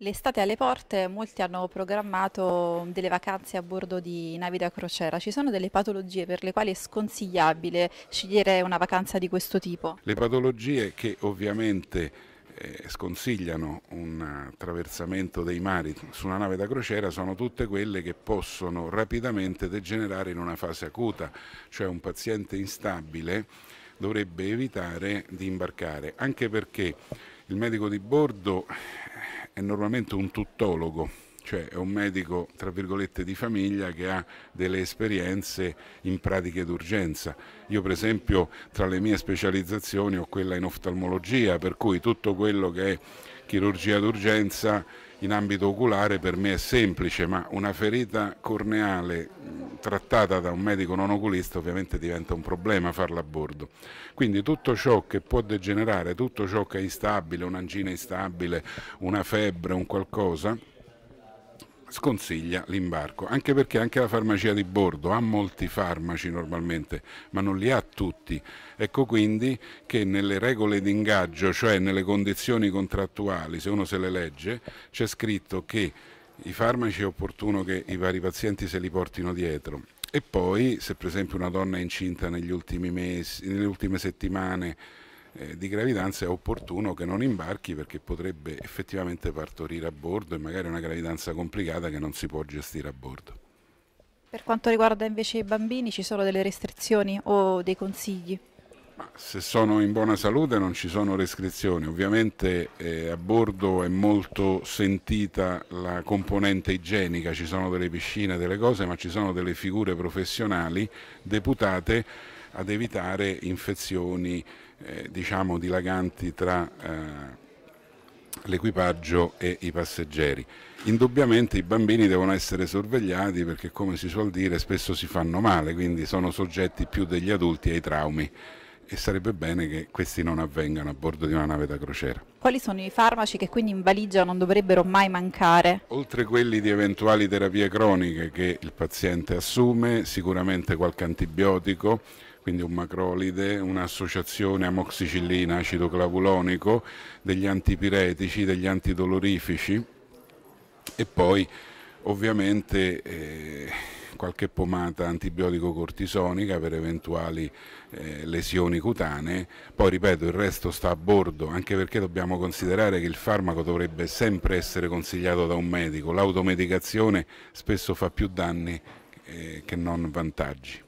L'estate alle porte, molti hanno programmato delle vacanze a bordo di navi da crociera. Ci sono delle patologie per le quali è sconsigliabile scegliere una vacanza di questo tipo? Le patologie che ovviamente eh, sconsigliano un attraversamento dei mari su una nave da crociera sono tutte quelle che possono rapidamente degenerare in una fase acuta, cioè un paziente instabile dovrebbe evitare di imbarcare, anche perché il medico di bordo è normalmente un tuttologo, cioè è un medico tra virgolette di famiglia che ha delle esperienze in pratiche d'urgenza. Io per esempio tra le mie specializzazioni ho quella in oftalmologia, per cui tutto quello che è chirurgia d'urgenza in ambito oculare per me è semplice, ma una ferita corneale trattata da un medico non oculista ovviamente diventa un problema farla a bordo. Quindi tutto ciò che può degenerare, tutto ciò che è instabile, un'angina instabile, una febbre, un qualcosa, sconsiglia l'imbarco, anche perché anche la farmacia di bordo ha molti farmaci normalmente, ma non li ha tutti. Ecco quindi che nelle regole di ingaggio, cioè nelle condizioni contrattuali, se uno se le legge, c'è scritto che i farmaci è opportuno che i vari pazienti se li portino dietro. E poi se per esempio una donna è incinta mesi, nelle ultime settimane eh, di gravidanza è opportuno che non imbarchi perché potrebbe effettivamente partorire a bordo e magari una gravidanza complicata che non si può gestire a bordo. Per quanto riguarda invece i bambini ci sono delle restrizioni o dei consigli? se sono in buona salute non ci sono restrizioni, ovviamente eh, a bordo è molto sentita la componente igienica, ci sono delle piscine, delle cose, ma ci sono delle figure professionali deputate ad evitare infezioni eh, diciamo dilaganti tra eh, l'equipaggio e i passeggeri. Indubbiamente i bambini devono essere sorvegliati perché come si suol dire spesso si fanno male, quindi sono soggetti più degli adulti ai traumi e sarebbe bene che questi non avvengano a bordo di una nave da crociera. Quali sono i farmaci che quindi in valigia non dovrebbero mai mancare? Oltre quelli di eventuali terapie croniche che il paziente assume, sicuramente qualche antibiotico, quindi un macrolide, un'associazione amoxicillina, acido clavulonico, degli antipiretici, degli antidolorifici e poi ovviamente... Eh qualche pomata antibiotico cortisonica per eventuali eh, lesioni cutanee, poi ripeto il resto sta a bordo anche perché dobbiamo considerare che il farmaco dovrebbe sempre essere consigliato da un medico, l'automedicazione spesso fa più danni eh, che non vantaggi.